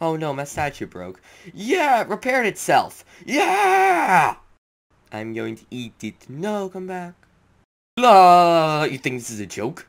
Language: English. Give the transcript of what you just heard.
Oh no, my statue broke. Yeah, it repaired itself. Yeah! I'm going to eat it. No, come back. La! You think this is a joke?